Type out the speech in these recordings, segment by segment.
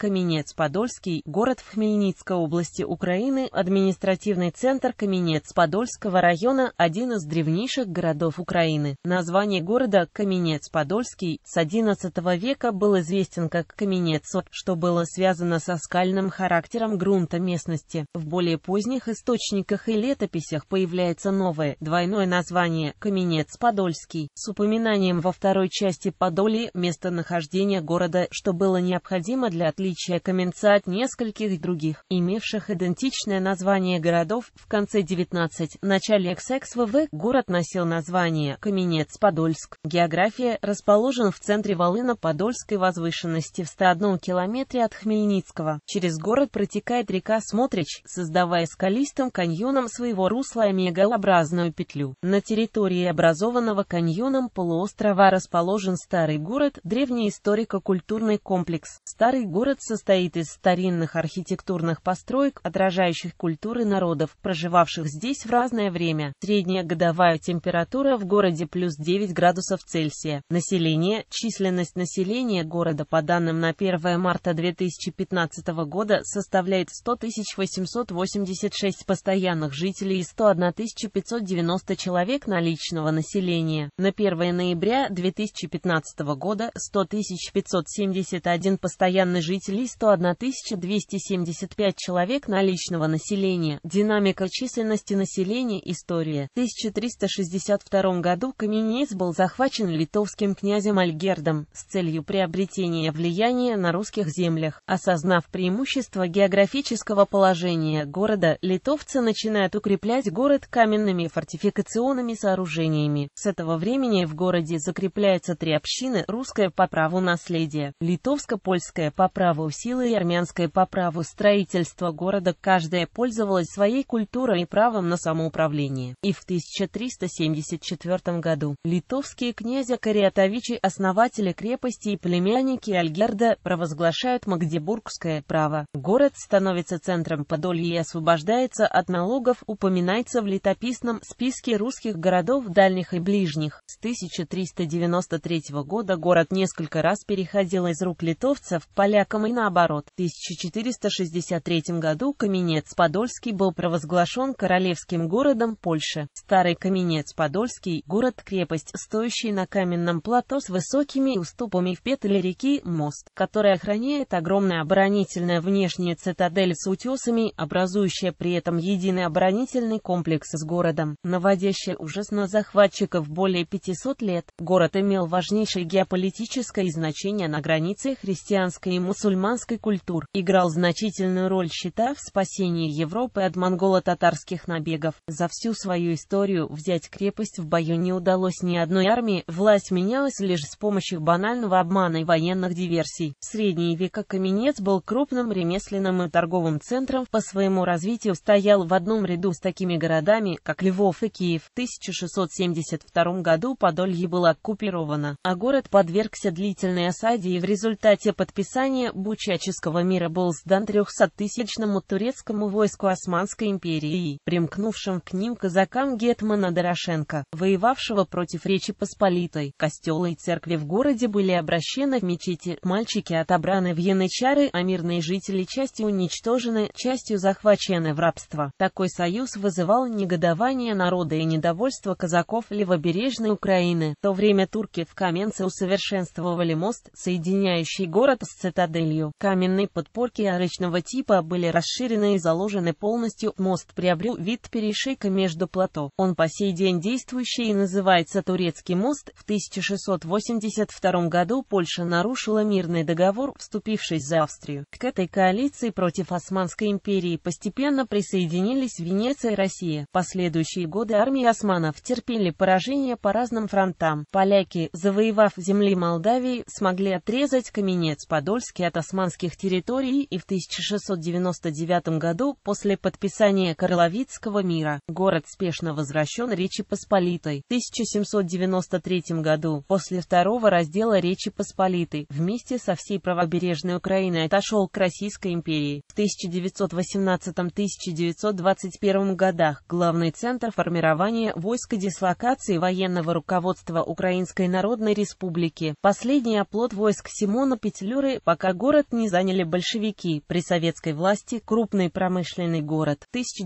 Каменец-Подольский, город в Хмельницкой области Украины, административный центр Каменец-Подольского района, один из древнейших городов Украины. Название города Каменец-Подольский с XI века был известен как Каменец, что было связано со скальным характером грунта местности. В более поздних источниках и летописях появляется новое, двойное название Каменец-Подольский с упоминанием во второй части Подоли местонахождения города, что было необходимо для отличия отличие Каменца от нескольких других, имевших идентичное название городов, в конце 19 начале XXVV город носил название Каменец-Подольск. География расположен в центре Волына-Подольской возвышенности в 101 километре от Хмельницкого. Через город протекает река Смотрич, создавая скалистым каньоном своего русла мегалообразную петлю. На территории образованного каньоном полуострова расположен старый город, древний историко-культурный комплекс. Старый город город состоит из старинных архитектурных построек, отражающих культуры народов, проживавших здесь в разное время. Средняя годовая температура в городе плюс 9 градусов Цельсия. Население. Численность населения города по данным на 1 марта 2015 года составляет 100 886 постоянных жителей и 101 590 человек наличного населения. На 1 ноября 2015 года 100 571 постоянный житель жителей 101 275 человек наличного населения. Динамика численности населения История. В 1362 году Каменец был захвачен литовским князем Альгердом с целью приобретения влияния на русских землях. Осознав преимущество географического положения города, литовцы начинают укреплять город каменными фортификационными сооружениями. С этого времени в городе закрепляются три общины – русское по праву наследия, литовско польское по праву праву силы и армянское по праву строительства города, каждая пользовалась своей культурой и правом на самоуправление. И в 1374 году литовские князя Кариатовичи, основатели крепости и племянники Альгерда, провозглашают Магдебургское право. Город становится центром Подолья и освобождается от налогов, упоминается в летописном списке русских городов дальних и ближних. С 1393 года город несколько раз переходил из рук литовцев полякам Ростовом и наоборот. В 1463 году Каменец-Подольский был провозглашен королевским городом Польши. Старый Каменец-Подольский – город-крепость, стоящий на каменном плато с высокими уступами в петле реки мост, который охраняет огромная оборонительная внешняя цитадель с утесами, образующая при этом единый оборонительный комплекс с городом, наводящий ужас на захватчиков более 500 лет. Город имел важнейшее геополитическое значение на границе христианской и мусульманской мусульманской культур, играл значительную роль, считая в спасении Европы от монголо-татарских набегов. За всю свою историю взять крепость в бою не удалось ни одной армии, власть менялась лишь с помощью банального обмана и военных диверсий. В средние века Каменец был крупным ремесленным и торговым центром, по своему развитию стоял в одном ряду с такими городами, как Львов и Киев. В 1672 году Подолье была оккупирована, а город подвергся длительной осаде и в результате подписания Бучаческого мира был сдан трехсоттысячному турецкому войску Османской империи, примкнувшим к ним казакам Гетмана Дорошенко, воевавшего против Речи Посполитой. Костелы и церкви в городе были обращены в мечети, мальчики отобраны в янычары, а мирные жители частью уничтожены, частью захвачены в рабство. Такой союз вызывал негодование народа и недовольство казаков левобережной Украины. В то время турки в Каменце усовершенствовали мост, соединяющий город с цитаделью целью. Каменные подпорки арочного типа были расширены и заложены полностью. Мост приобрел вид перешейка между плато. Он по сей день действующий и называется Турецкий мост. В 1682 году Польша нарушила мирный договор, вступившись за Австрию. К этой коалиции против Османской империи постепенно присоединились Венеция и Россия. Последующие годы армии османов терпели поражение по разным фронтам. Поляки, завоевав земли Молдавии, смогли отрезать каменец Подольский от османских территорий и в 1699 году, после подписания Карловицкого мира, город спешно возвращен Речи Посполитой. В 1793 году, после второго раздела Речи Посполитой, вместе со всей правобережной Украиной отошел к Российской империи. В 1918-1921 годах главный центр формирования войск и дислокации военного руководства Украинской Народной Республики. Последний оплот войск Симона Петлюры, пока город Город не заняли большевики. При советской власти крупный промышленный город. В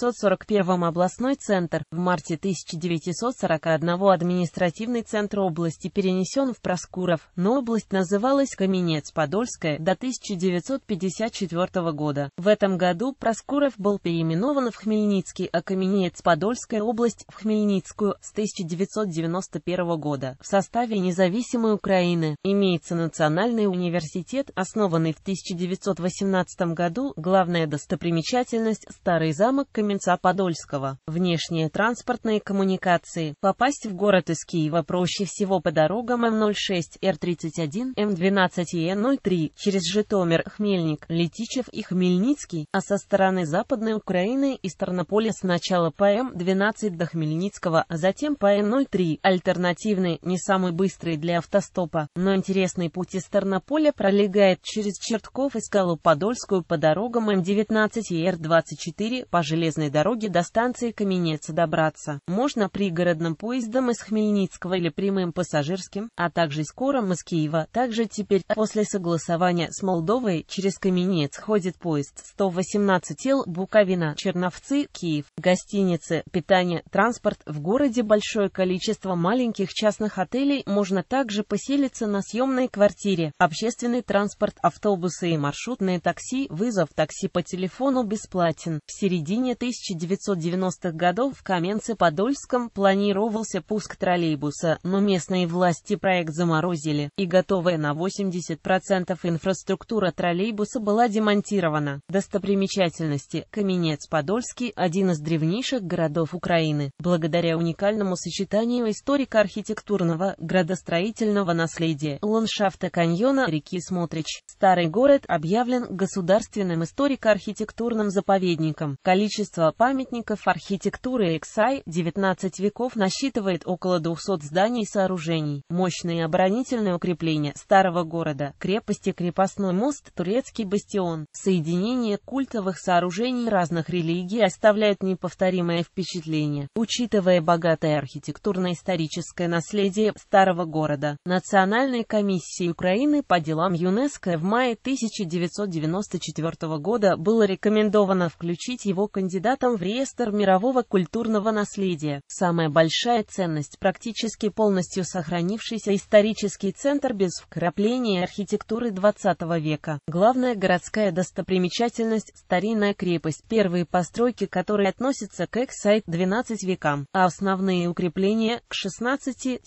1937-1941 областной центр. В марте 1941 административный центр области перенесен в Проскуров, но область называлась Каменец-Подольская до 1954 года. В этом году Проскуров был переименован в Хмельницкий, а Каменец-Подольская область в Хмельницкую с 1991 года. В составе независимой Украины имеется национальная Национальный университет, основанный в 1918 году, главная достопримечательность – Старый замок Каменца-Подольского. Внешние транспортные коммуникации. Попасть в город из Киева проще всего по дорогам М06, Р31, М12 и Е03, через Житомир, Хмельник, Летичев и Хмельницкий, а со стороны Западной Украины из Тернополя сначала по М12 до Хмельницкого, а затем по М03. Альтернативный, не самый быстрый для автостопа, но интересный путь путь из Тернополя пролегает через Чертков и Скалу-Подольскую по дорогам М-19 и Р-24 по железной дороге до станции Каменец добраться. Можно пригородным поездом из Хмельницкого или прямым пассажирским, а также скором из Киева. Также теперь, после согласования с Молдовой, через Каменец ходит поезд 118 тел Буковина, Черновцы, Киев. Гостиницы, питание, транспорт. В городе большое количество маленьких частных отелей. Можно также поселиться на съемной квартире квартире, общественный транспорт, автобусы и маршрутные такси, вызов такси по телефону бесплатен. В середине 1990-х годов в Каменце-Подольском планировался пуск троллейбуса, но местные власти проект заморозили, и готовая на 80% инфраструктура троллейбуса была демонтирована. Достопримечательности. Каменец-Подольский – один из древнейших городов Украины. Благодаря уникальному сочетанию историко-архитектурного, градостроительного наследия, ландшафт автоканьона реки Смотрич. Старый город объявлен государственным историко-архитектурным заповедником. Количество памятников архитектуры Эксай 19 веков насчитывает около 200 зданий и сооружений. Мощные оборонительные укрепления старого города, крепости, крепостной мост, турецкий бастион, соединение культовых сооружений разных религий оставляют неповторимое впечатление. Учитывая богатое архитектурно-историческое наследие старого города, Национальной комиссии и Украины по делам ЮНЕСКО в мае 1994 года было рекомендовано включить его кандидатом в реестр мирового культурного наследия. Самая большая ценность – практически полностью сохранившийся исторический центр без вкрапления архитектуры XX века. Главная городская достопримечательность – старинная крепость, первые постройки которой относятся к Эксайт 12 векам, а основные укрепления – к 16-17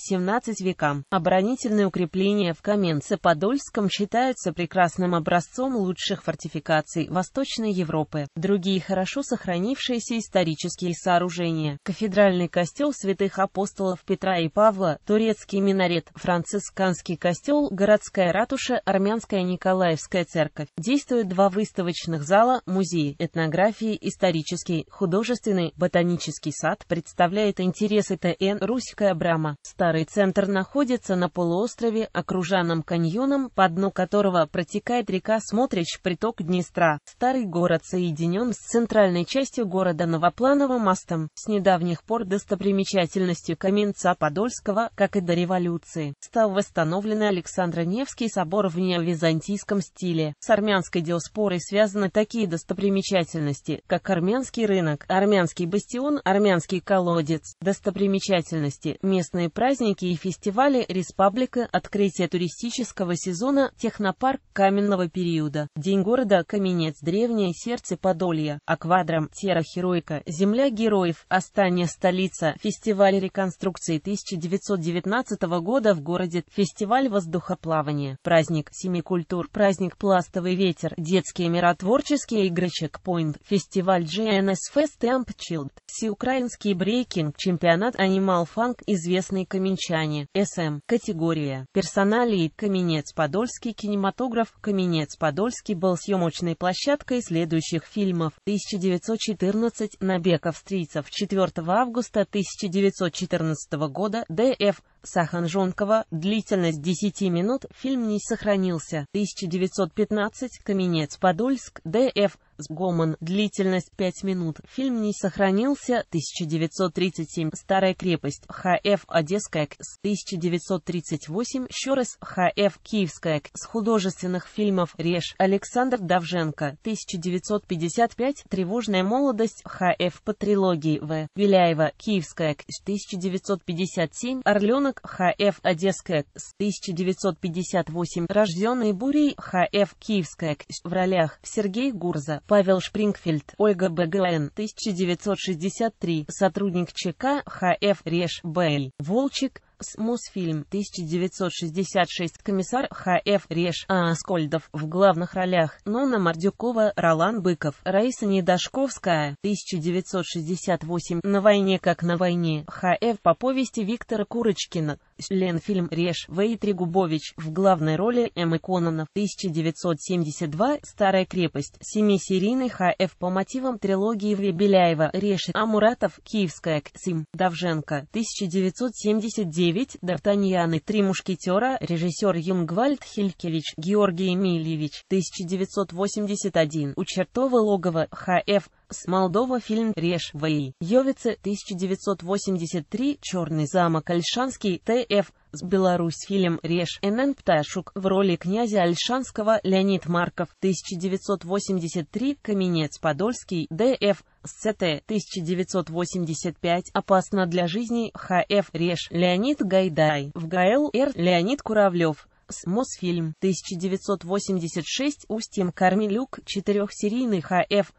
векам. Оборонительные укрепления в камень Каменце-Подольском считаются прекрасным образцом лучших фортификаций Восточной Европы. Другие хорошо сохранившиеся исторические сооружения – кафедральный костел святых апостолов Петра и Павла, турецкий минарет, францисканский костел, городская ратуша, армянская Николаевская церковь. Действуют два выставочных зала, музей этнографии, исторический, художественный, ботанический сад представляет интересы ТН Русская Брама. Старый центр находится на полуострове, окруженном обширным каньоном, по дну которого протекает река Смотрич, приток Днестра. Старый город соединен с центральной частью города Новоплановым мостом, с недавних пор достопримечательностью Каменца Подольского, как и до революции. Стал восстановлен Александро-Невский собор в неовизантийском стиле. С армянской диаспорой связаны такие достопримечательности, как армянский рынок, армянский бастион, армянский колодец, достопримечательности, местные праздники и фестивали, республика, открытие туристических туристического сезона «Технопарк каменного периода», День города Каменец, древнее сердце Подолья, Аквадром Тера Хероика, Земля героев, Астания столица, фестиваль реконструкции 1919 года в городе, фестиваль воздухоплавания, праздник семи культур, праздник пластовый ветер, детские миротворческие игры Чекпоинт, фестиваль GNS Fest и Child. всеукраинский брейкинг, чемпионат Animal Funk, известный каменчане, СМ, категория, персоналии Каменец-Подольский кинематограф Каменец-Подольский был съемочной площадкой следующих фильмов 1914 Набеков Стрийцев 4 августа 1914 года Д.Ф. Саханжонкова, длительность 10 минут, фильм не сохранился. 1915, Каменец, Подольск, Д.Ф. Сгоман длительность 5 минут, фильм не сохранился. 1937, Старая крепость, Х.Ф. Одесская КС, 1938, Щерес, Х.Ф. Киевская КС, художественных фильмов Реж, Александр Давженко, 1955, Тревожная молодость, Х.Ф. по трилогии В. Виляева Киевская КС, 1957, Орленов ребенок Х.Ф. Одесская с 1958, рожденный Бурей Х.Ф. Киевская в ролях Сергей Гурза, Павел Шпрингфельд, Ольга БГН 1963, сотрудник ЧК Х.Ф. Реш Бель, Волчек с. Мосфильм 1966. Комиссар Х.Ф. Реш. А. Аскольдов. В главных ролях. Нона Мордюкова, Ролан Быков. Раиса Недашковская. 1968. На войне как на войне. Х.Ф. по повести Виктора Курочкина. Ленфильм Реш Вейт Трегубович в главной роли Эммы Кононов 1972 «Старая крепость» семисерийный ХФ по мотивам трилогии Вебеляева Реши Амуратов Киевская Ксим Давженко 1979 Д'Артаньяны Три мушкетера режиссер Юнгвальд Хилькевич Георгий Мильевич 1981 У чертова логова ХФ с Молдова фильм «Реш Ви Йовице, 1983, «Черный замок», Альшанский, Т.Ф., с Беларусь фильм «Реш НН Пташук» в роли князя Альшанского Леонид Марков, 1983, Каменец Подольский, Д.Ф., с СЦТ, 1985, «Опасно для жизни», Х.Ф. Реш, Леонид Гайдай, в ГАЭЛ, Р. Леонид Куравлев, с Мосфильм, 1986, Устим Кормилюк, четырехсерийный Х.Ф.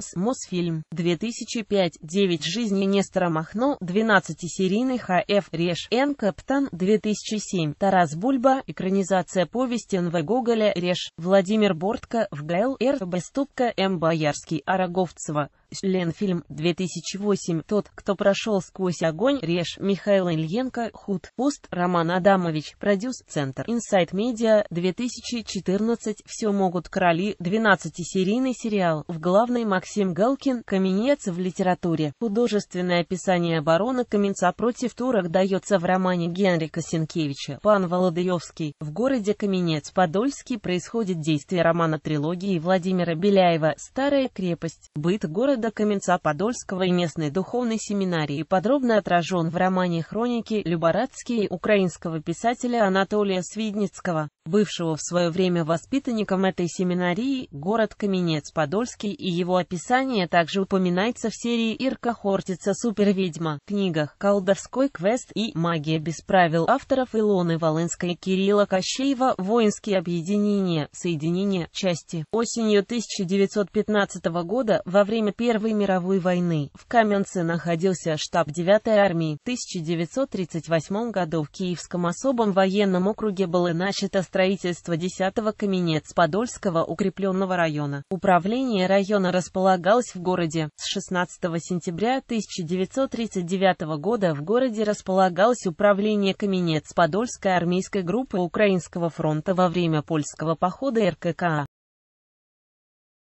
с Мосфильм 2005 9 жизни Нестора Махно 12-серийный Х.Ф. Реш Н. Каптан 2007 Тарас Бульба экранизация повести Н.В. Гоголя Реш Владимир Бортко в Г.Л.Р. Баступка М. Боярский Ороговцева Ленфильм 2008 «Тот, кто прошел сквозь огонь» реж Михаил Ильенко Худ Пост Роман Адамович Продюс Центр Инсайт Медиа 2014 «Все могут короли» 12-серийный сериал в главной Максим Галкин «Каменец в литературе». Художественное описание обороны Каменца против турок дается в романе Генрика Сенкевича «Пан Володаевский». В городе Каменец-Подольский происходит действие романа-трилогии Владимира Беляева «Старая крепость». Быт города города Каменца-Подольского и местной духовной семинарии подробно отражен в романе «Хроники Любарадские» украинского писателя Анатолия Свидницкого бывшего в свое время воспитанником этой семинарии, город Каменец-Подольский и его описание также упоминается в серии «Ирка Хортица. Суперведьма», книгах «Колдовской квест» и «Магия без правил» авторов Илоны Волынской и Кирилла Кощеева «Воинские объединения. Соединения. Части». Осенью 1915 года, во время Первой мировой войны, в Каменце находился штаб 9-й армии. В 1938 году в Киевском особом военном округе было начато строительство Строительство 10-го каменец Подольского укрепленного района. Управление района располагалось в городе. С 16 сентября 1939 года в городе располагалось управление каменец Подольской армейской группы Украинского фронта во время польского похода РККА.